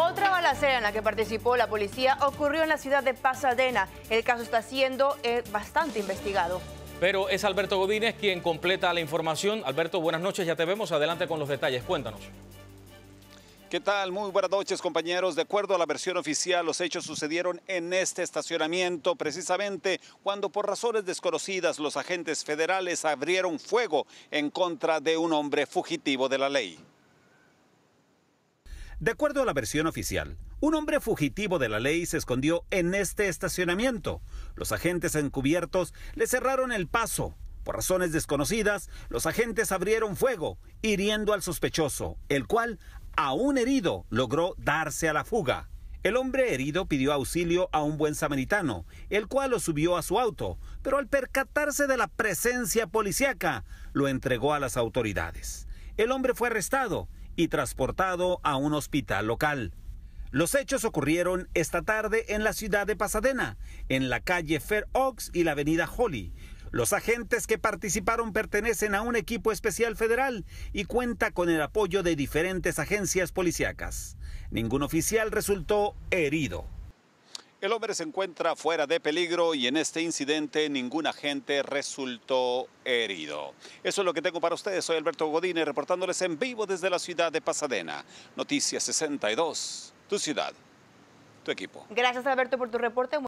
Otra balacera en la que participó la policía ocurrió en la ciudad de Pasadena. El caso está siendo eh, bastante investigado. Pero es Alberto Godínez quien completa la información. Alberto, buenas noches, ya te vemos. Adelante con los detalles, cuéntanos. ¿Qué tal? Muy buenas noches compañeros. De acuerdo a la versión oficial, los hechos sucedieron en este estacionamiento, precisamente cuando por razones desconocidas los agentes federales abrieron fuego en contra de un hombre fugitivo de la ley. De acuerdo a la versión oficial, un hombre fugitivo de la ley se escondió en este estacionamiento. Los agentes encubiertos le cerraron el paso. Por razones desconocidas, los agentes abrieron fuego, hiriendo al sospechoso, el cual, aún herido, logró darse a la fuga. El hombre herido pidió auxilio a un buen samaritano, el cual lo subió a su auto, pero al percatarse de la presencia policíaca, lo entregó a las autoridades. El hombre fue arrestado y transportado a un hospital local. Los hechos ocurrieron esta tarde en la ciudad de Pasadena, en la calle Fair Oaks y la avenida Holly. Los agentes que participaron pertenecen a un equipo especial federal y cuenta con el apoyo de diferentes agencias policíacas. Ningún oficial resultó herido. El hombre se encuentra fuera de peligro y en este incidente ninguna gente resultó herido. Eso es lo que tengo para ustedes. Soy Alberto Godine reportándoles en vivo desde la ciudad de Pasadena. Noticias 62, tu ciudad, tu equipo. Gracias Alberto por tu reporte.